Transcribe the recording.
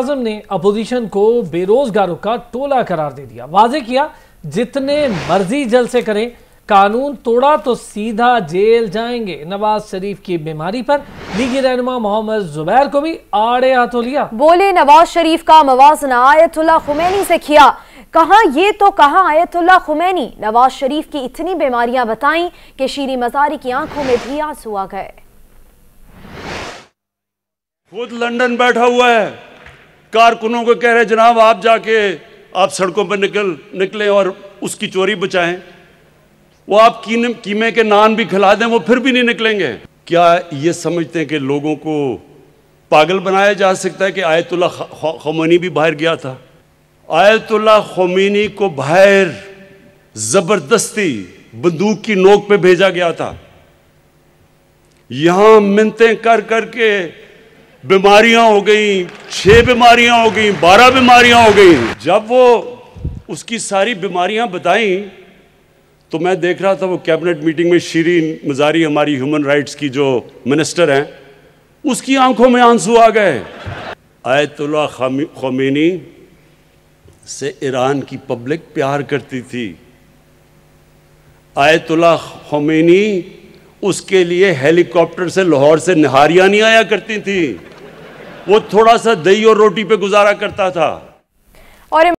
आजम ने अपोजिशन को बेरोजगारों का टोला करार दे दिया वाजे किया जितने मर्जी जल से करें कानून तोड़ा तो सीधा जेल जाएंगे नवाज शरीफ की बीमारी पर लीगी रहनुमा मोहम्मद जुबैर को भी आड़े हाथों लिया बोले नवाज शरीफ का मवाजना आयतुल्ला खुमैनी से किया कहा ये तो कहा आयतुल्ला खुमैनी नवाज शरीफ की इतनी बीमारियां बताई कि शीरी मजारी की आंखों में भी आंसू आ गए खुद लंदन बैठा हुआ है कारकुनों को कह रहे जनाब आप जाके आप सड़कों पर निकल निकलें और उसकी चोरी बचाएं वो आप कीन, कीमे के नान भी खिला दें वो फिर भी नहीं निकलेंगे क्या ये समझते हैं कि लोगों को पागल बनाया जा सकता है कि आयतुल्ला खमोनी भी बाहर गया था आयतुल्ला खोमीनी को बाहर ज़बरदस्ती बंदूक की नोक पे भेजा गया था यहां मिनतें कर कर बीमारियां हो गई छह बीमारियां हो गई बारह बीमारियां हो गई जब वो उसकी सारी बीमारियां बताई तो मैं देख रहा था वो कैबिनेट मीटिंग में शीरीन मजारी हमारी ह्यूमन राइट्स की जो मिनिस्टर हैं उसकी आंखों में आंसू आ गए आयतुल्ला खमीनी से ईरान की पब्लिक प्यार करती थी आयतुल्ला खमीनी उसके लिए हेलीकॉप्टर से लाहौर से निहारियां नहीं आया करती थी वो थोड़ा सा दही और रोटी पे गुजारा करता था और